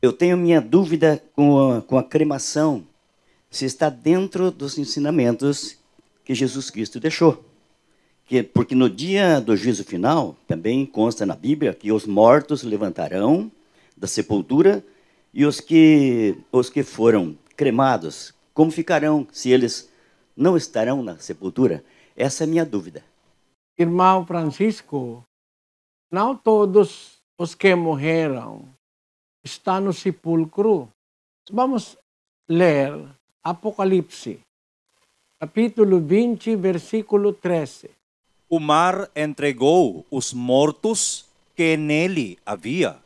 Eu tenho minha dúvida com a, com a cremação, se está dentro dos ensinamentos que Jesus Cristo deixou. Que, porque no dia do juízo final, também consta na Bíblia que os mortos levantarão da sepultura e os que, os que foram cremados, como ficarão se eles não estarão na sepultura? Essa é a minha dúvida. Irmão Francisco, não todos os que morreram estão no sepulcro. Vamos ler Apocalipse, capítulo 20, versículo 13. O mar entregou os mortos que nele havia,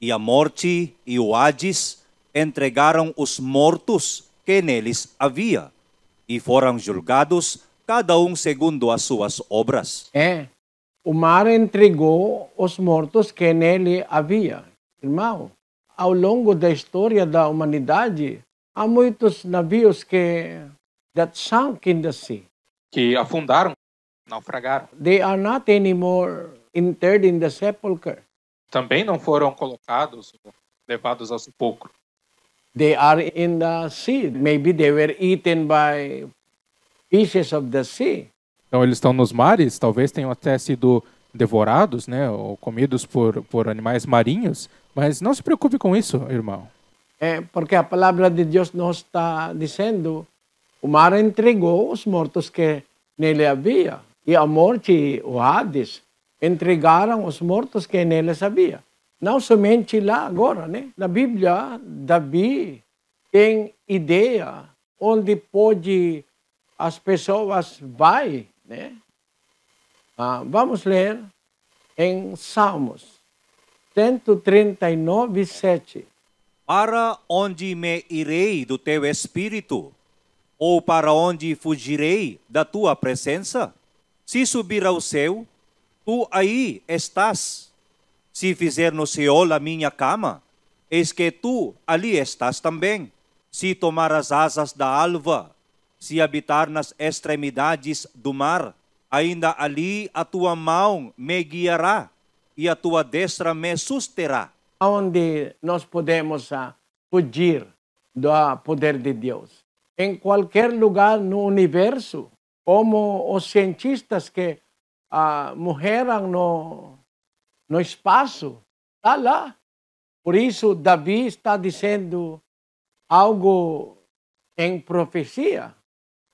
e a morte e o Hades entregaram os mortos que neles havia, e foram julgados cada um segundo as suas obras. É, o mar entregou os mortos que nele havia. Irmão, ao longo da história da humanidade, há muitos navios que that sunk in the sea. Que afundaram, naufragaram. They are not anymore interred in the sepulcher. Também não foram colocados, levados ao sepulcro. They are in the sea. Maybe they were eaten by pieces of the sea. Então eles estão nos mares, talvez tenham até sido devorados, né, ou comidos por, por animais marinhos, mas não se preocupe com isso, irmão. É porque a palavra de Deus nos está dizendo, o mar entregou os mortos que nele havia, e a morte o Hades entregaram os mortos que nele havia. Não somente lá agora, né? Na Bíblia, Davi tem ideia onde pode as pessoas vai né? Ah, vamos ler em Salmos 139, 7. Para onde me irei do teu espírito? Ou para onde fugirei da tua presença? Se subir ao céu, tu aí estás. Se fizer no Seol a minha cama, eis que tu ali estás também. Se tomar as asas da alva se habitar nas extremidades do mar, ainda ali a tua mão me guiará e a tua destra me susterá. Onde nós podemos ah, fugir do ah, poder de Deus? Em qualquer lugar no universo, como os cientistas que ah, morreram no, no espaço, está lá. Por isso, Davi está dizendo algo em profecia.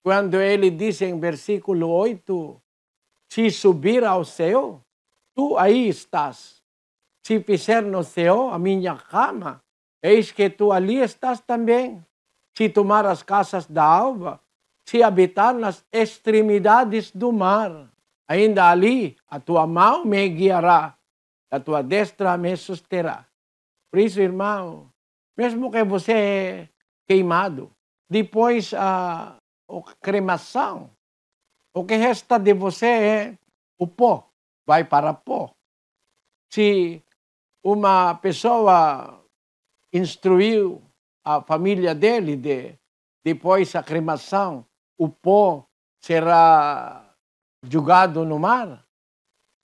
Quando ele diz em versículo 8: Se subir ao céu, tu aí estás. Se fizer no céu a minha cama, eis que tu ali estás também. Se tomar as casas da alva, se habitar nas extremidades do mar, ainda ali a tua mão me guiará, a tua destra me susterá. Por isso, irmão, mesmo que você é queimado, depois ah, ou cremação. O que resta de você é o pó, vai para pó. Se uma pessoa instruiu a família dele de depois da cremação, o pó será jogado no mar,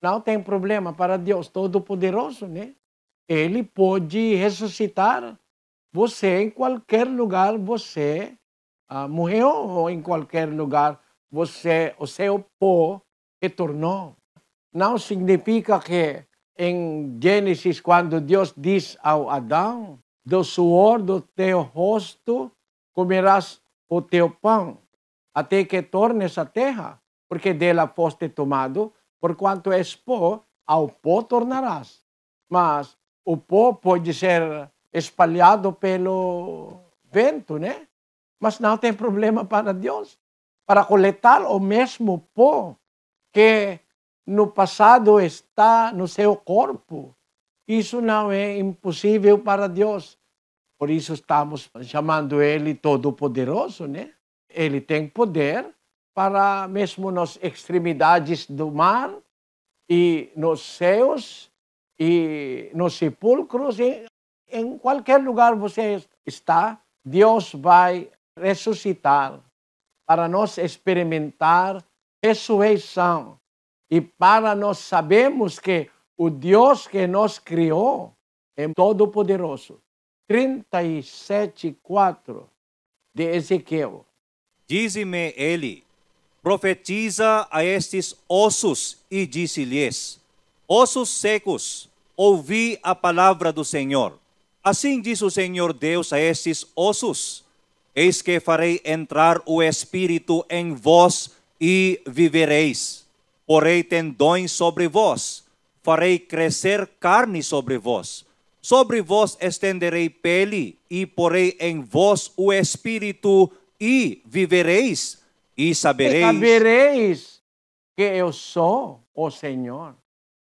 não tem problema para Deus Todo-Poderoso, né? Ele pode ressuscitar você em qualquer lugar, você ah, morreu ou em qualquer lugar, você, o seu pó retornou. Não significa que em Gênesis, quando Deus diz ao Adão, do suor do teu rosto comerás o teu pão, até que tornes a terra, porque dela foste tomado, porquanto és pó, ao pó tornarás. Mas o pó pode ser espalhado pelo vento, né? mas não tem problema para Deus. Para coletar o mesmo pó que no passado está no seu corpo, isso não é impossível para Deus. Por isso estamos chamando Ele Todo-Poderoso, né? Ele tem poder para mesmo nas extremidades do mar e nos céus e nos sepulcros, em, em qualquer lugar você está, Deus vai ressuscitar, para nós experimentar ressurreição e para nós sabemos que o Deus que nos criou é todo-poderoso. 37:4 de Ezequiel. Diz-me ele: Profetiza a estes ossos e disse-lhes: Ossos secos, ouvi a palavra do Senhor. Assim diz o Senhor Deus a estes ossos: Eis que farei entrar o Espírito em vós e vivereis. Porei tendões sobre vós, farei crescer carne sobre vós. Sobre vós estenderei pele, e porei em vós o Espírito, e vivereis, e sabereis. E sabereis que eu sou o Senhor.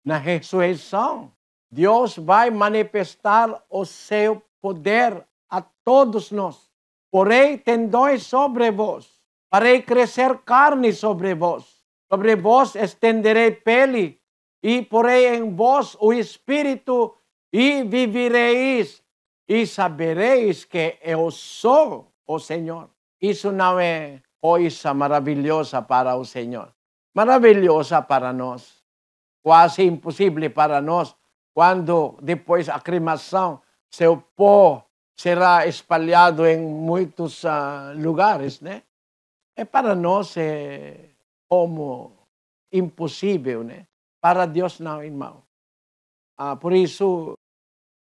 Na ressurreição, Deus vai manifestar o seu poder a todos nós. Porém, tendões sobre vós. Farei crescer carne sobre vós. Sobre vós estenderei pele, e porei em vós o espírito, e vivireis, e sabereis que eu sou o Senhor. Isso não é coisa maravilhosa para o Senhor. Maravilhosa para nós. Quase impossível para nós, quando depois a cremação, seu pó será espalhado em muitos uh, lugares, né? É para nós é como impossível, né? Para Deus não, irmão. Ah, por isso,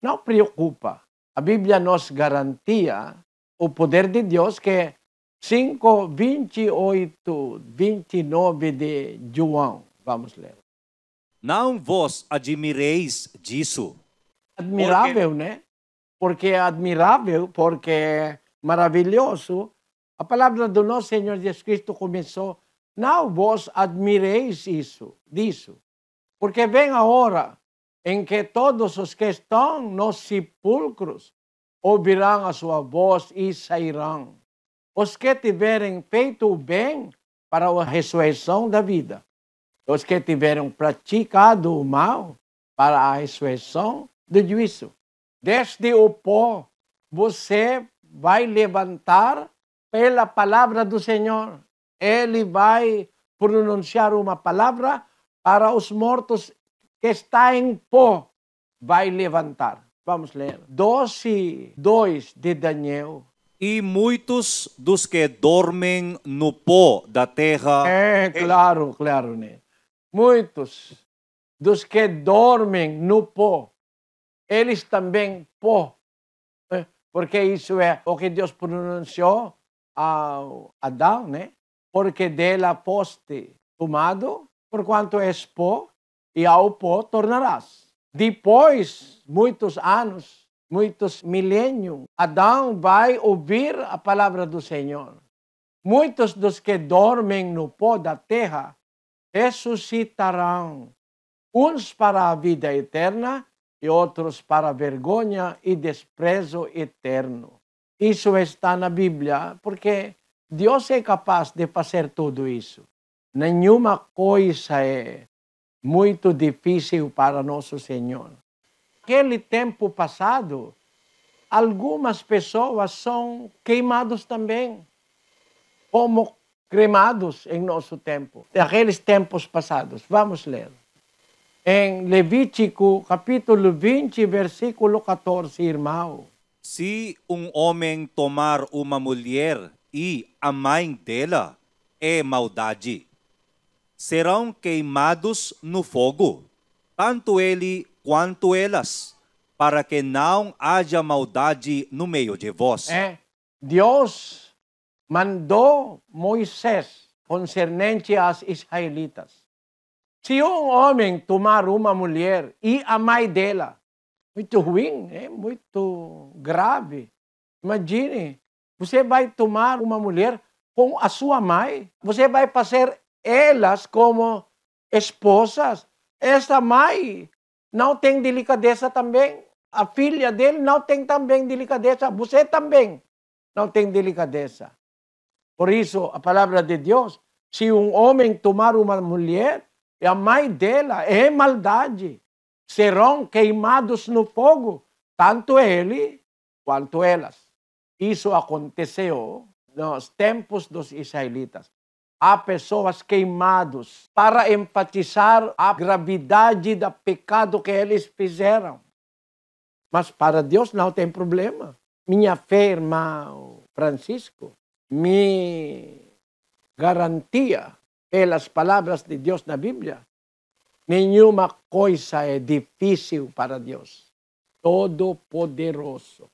não preocupa. A Bíblia nos garantia o poder de Deus que 5, 28, 29 de João. Vamos ler. Não vos admireis disso. Admirável, porque... né? porque é admirável, porque é maravilhoso. A palavra do nosso Senhor Jesus Cristo começou, não vos admireis isso, disso, porque vem a hora em que todos os que estão nos sepulcros ouvirão a sua voz e sairão. Os que tiverem feito o bem para a ressurreição da vida, os que tiverem praticado o mal para a ressurreição do juízo. Desde o pó você vai levantar pela palavra do Senhor. Ele vai pronunciar uma palavra para os mortos que está em pó. Vai levantar. Vamos ler. 12, 2 de Daniel. E muitos dos que dormem no pó da terra. É, claro, claro, né? Muitos dos que dormem no pó eles também pô, é, porque isso é o que Deus pronunciou a Adão, né? Porque dela poste tomado, porquanto és pó, e ao pó tornarás. Depois, muitos anos, muitos milênios, Adão vai ouvir a palavra do Senhor. Muitos dos que dormem no pó da terra ressuscitarão, uns para a vida eterna e outros para vergonha e desprezo eterno. Isso está na Bíblia, porque Deus é capaz de fazer tudo isso. Nenhuma coisa é muito difícil para nosso Senhor. Aquele tempo passado, algumas pessoas são queimados também, como cremados em nosso tempo, daqueles tempos passados. Vamos ler em Levítico capítulo 20, versículo 14, irmão. Se um homem tomar uma mulher e a mãe dela, é maldade. Serão queimados no fogo, tanto ele quanto elas, para que não haja maldade no meio de vós. É. Deus mandou Moisés concernente às israelitas. Se um homem tomar uma mulher e a mãe dela, muito ruim, é muito grave. Imagine, você vai tomar uma mulher com a sua mãe, você vai fazer elas como esposas. Essa mãe não tem delicadeza também, a filha dele não tem também delicadeza, você também não tem delicadeza. Por isso, a palavra de Deus, se um homem tomar uma mulher e a mãe dela é maldade. Serão queimados no fogo, tanto ele quanto elas. Isso aconteceu nos tempos dos israelitas. Há pessoas queimadas para enfatizar a gravidade do pecado que eles fizeram. Mas para Deus não tem problema. Minha fé, irmão Francisco, me garantia en las palabras de Dios na Biblia, ninguna cosa es difícil para Dios, Todo-Poderoso.